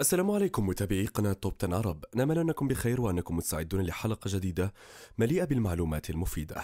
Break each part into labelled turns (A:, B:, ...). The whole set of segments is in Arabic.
A: السلام عليكم متابعي قناة توب 10 عرب نأمل أنكم بخير وأنكم مستعدون لحلقة جديدة مليئة بالمعلومات المفيدة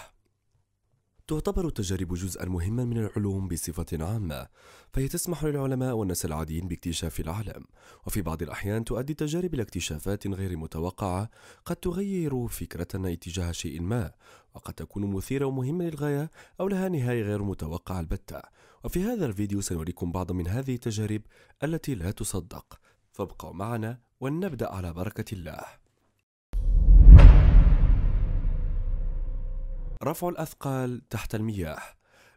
A: تعتبر التجارب جزءا مهما من العلوم بصفة عامة فهي تسمح للعلماء والناس العاديين باكتشاف العالم وفي بعض الأحيان تؤدي التجارب إلى اكتشافات غير متوقعة قد تغير فكرتنا اتجاه شيء ما وقد تكون مثيرة ومهمة للغاية أو لها نهاية غير متوقعة البتة وفي هذا الفيديو سنريكم بعض من هذه التجارب التي لا تصدق فابقوا معنا ولنبدأ على بركة الله رفع الأثقال تحت المياه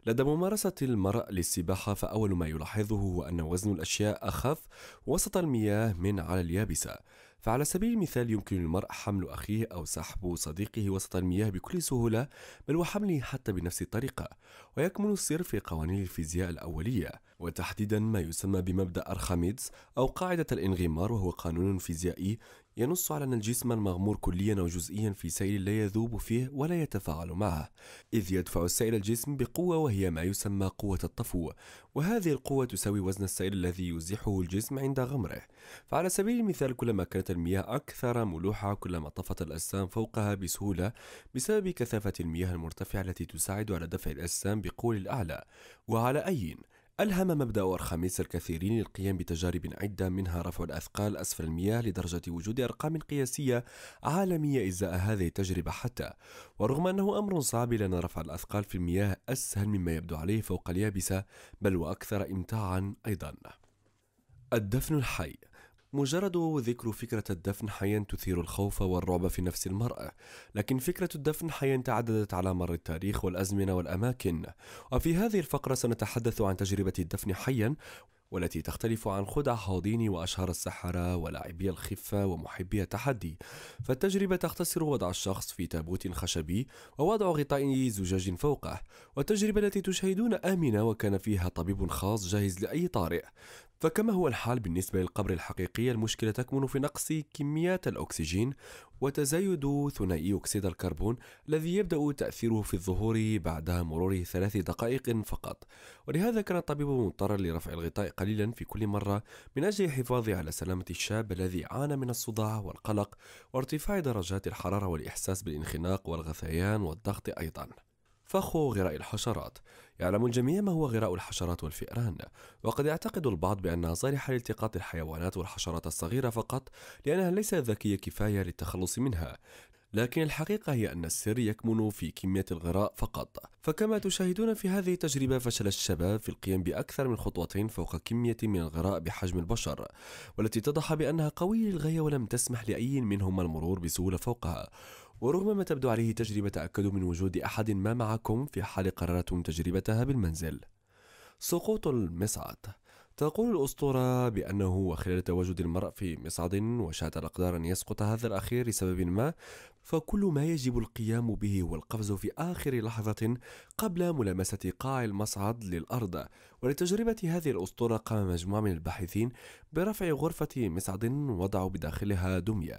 A: لدى ممارسة المرء للسباحة فأول ما يلاحظه هو أن وزن الأشياء أخف وسط المياه من على اليابسة فعلى سبيل المثال يمكن للمرء حمل أخيه أو سحب صديقه وسط المياه بكل سهولة بل وحمله حتى بنفس الطريقة ويكمن السر في قوانين الفيزياء الأولية وتحديدا ما يسمى بمبدأ أرخميدس أو قاعدة الانغمار وهو قانون فيزيائي ينص على أن الجسم المغمور كليا أو جزئيا في سيل لا يذوب فيه ولا يتفاعل معه إذ يدفع السيل الجسم بقوة وهي ما يسمى قوة الطفو وهذه القوة تساوي وزن السيل الذي يزيحه الجسم عند غمره فعلى سبيل المثال كلما كانت المياه أكثر ملوحة كلما طفت الأجسام فوقها بسهولة بسبب كثافة المياه المرتفعة التي تساعد على دفع الأجسام بقوة الأعلى وعلى أي ألهم مبدأ أرخميس الكثيرين للقيام بتجارب عدة منها رفع الأثقال أسفل المياه لدرجة وجود أرقام قياسية عالمية إزاء هذه التجربة حتى ورغم أنه أمر صعب لأن رفع الأثقال في المياه أسهل مما يبدو عليه فوق اليابسة بل وأكثر إمتاعا أيضا الدفن الحي مجرد ذكر فكرة الدفن حيا تثير الخوف والرعب في نفس المرأة، لكن فكرة الدفن حيا تعددت على مر التاريخ والأزمنة والأماكن، وفي هذه الفقرة سنتحدث عن تجربة الدفن حيا والتي تختلف عن خدع هاوديني وأشهر السحرة ولاعبي الخفة ومحبي التحدي فالتجربة تختصر وضع الشخص في تابوت خشبي ووضع غطاء زجاج فوقه والتجربة التي تشاهدون آمنة وكان فيها طبيب خاص جاهز لأي طارئ فكما هو الحال بالنسبة للقبر الحقيقي المشكلة تكمن في نقص كميات الأكسجين وتزايد ثنائي أكسيد الكربون الذي يبدأ تأثيره في الظهور بعد مرور ثلاث دقائق فقط ولهذا كان الطبيب مضطرا لرفع الغطاء قليلا في كل مرة من أجل الحفاظ على سلامة الشاب الذي عانى من الصداع والقلق وارتفاع درجات الحرارة والإحساس بالانخناق والغثيان والضغط أيضا فخ غراء الحشرات يعلم الجميع ما هو غراء الحشرات والفئران وقد يعتقد البعض بأنها صالحة لالتقاط الحيوانات والحشرات الصغيرة فقط لأنها ليست ذكية كفاية للتخلص منها لكن الحقيقة هي أن السر يكمن في كمية الغراء فقط فكما تشاهدون في هذه التجربة فشل الشباب في القيام بأكثر من خطوتين فوق كمية من الغراء بحجم البشر والتي اتضح بأنها قوية للغاية ولم تسمح لأي منهم المرور بسهولة فوقها ورغم ما تبدو عليه تجربة تأكدوا من وجود أحد ما معكم في حال قررتم تجربتها بالمنزل سقوط المصعد تقول الأسطورة بأنه وخلال تواجد المرء في مصعد وشاءت الأقدار أن يسقط هذا الأخير لسبب ما فكل ما يجب القيام به هو القفز في آخر لحظة قبل ملامسة قاع المصعد للأرض ولتجربة هذه الأسطورة قام مجموعة من الباحثين برفع غرفة مصعد وضعوا بداخلها دمية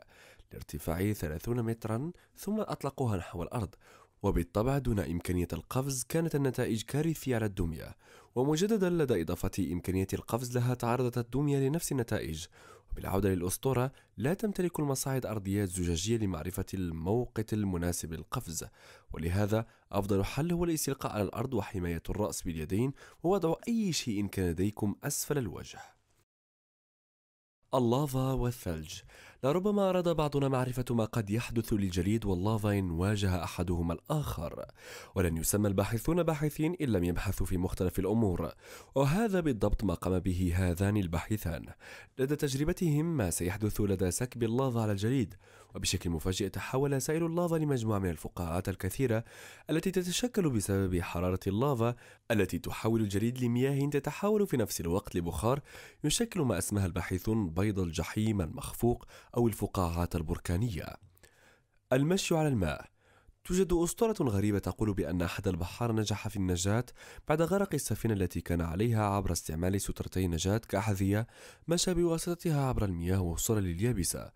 A: لارتفاع 30 مترا ثم أطلقوها نحو الأرض وبالطبع دون إمكانية القفز كانت النتائج كارثية على الدمية ومجددا لدى إضافة إمكانية القفز لها تعرضت الدمية لنفس النتائج وبالعودة للأسطورة لا تمتلك المصاعد أرضيات زجاجية لمعرفة الموقت المناسب للقفز ولهذا أفضل حل هو الاستلقاء على الأرض وحماية الرأس باليدين ووضع أي شيء كان لديكم أسفل الوجه اللافا والثلج لربما أراد بعضنا معرفة ما قد يحدث للجليد واللافا إن واجه أحدهما الآخر ولن يسمى الباحثون باحثين إن لم يبحثوا في مختلف الأمور وهذا بالضبط ما قام به هذان الباحثان لدى تجربتهم ما سيحدث لدى سكب اللافا على الجليد وبشكل مفاجئ تحول سائل اللافا لمجموعة من الفقاعات الكثيرة التي تتشكل بسبب حرارة اللافا التي تحول الجليد لمياه تتحول في نفس الوقت لبخار يشكل ما أسماه الباحثون بيض الجحيم المخفوق أو الفقاعات البركانية. المشي على الماء توجد أسطورة غريبة تقول بأن أحد البحار نجح في النجاة بعد غرق السفينة التي كان عليها عبر استعمال سترتي نجاة كأحذية مشى بواسطتها عبر المياه وصل لليابسة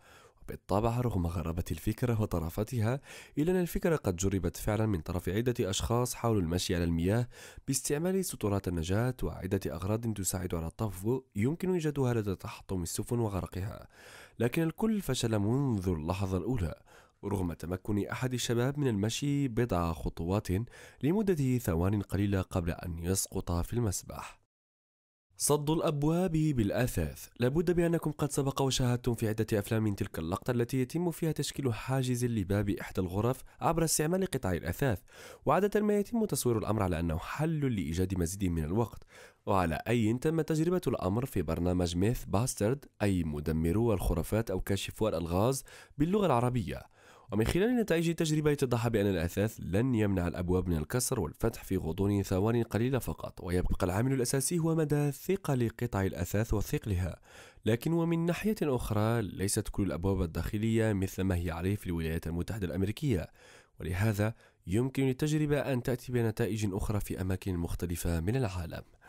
A: بالطبع رغم غرابة الفكرة وطرافتها إلا أن الفكرة قد جربت فعلا من طرف عدة أشخاص حاولوا المشي على المياه باستعمال سترات النجاة وعدة أغراض تساعد على الطفو يمكن إيجادها لدى تحطم السفن وغرقها لكن الكل فشل منذ اللحظة الأولى رغم تمكن أحد الشباب من المشي بضع خطوات لمدة ثوان قليلة قبل أن يسقط في المسبح صد الأبواب بالأثاث لابد بأنكم قد سبق وشاهدتم في عدة أفلام من تلك اللقطة التي يتم فيها تشكيل حاجز لباب إحدى الغرف عبر استعمال قطع الأثاث وعادة ما يتم تصوير الأمر على أنه حل لإيجاد مزيد من الوقت وعلى أي تم تجربة الأمر في برنامج ميث باسترد أي مدمرو الخرافات أو كاشفو الألغاز باللغة العربية ومن خلال نتائج التجربة يتضح بأن الأثاث لن يمنع الأبواب من الكسر والفتح في غضون ثوان قليلة فقط ويبقى العامل الأساسي هو مدى ثقة قطع الأثاث وثقلها لكن ومن ناحية أخرى ليست كل الأبواب الداخلية مثل ما هي عليه في الولايات المتحدة الأمريكية ولهذا يمكن للتجربة أن تأتي بنتائج أخرى في أماكن مختلفة من العالم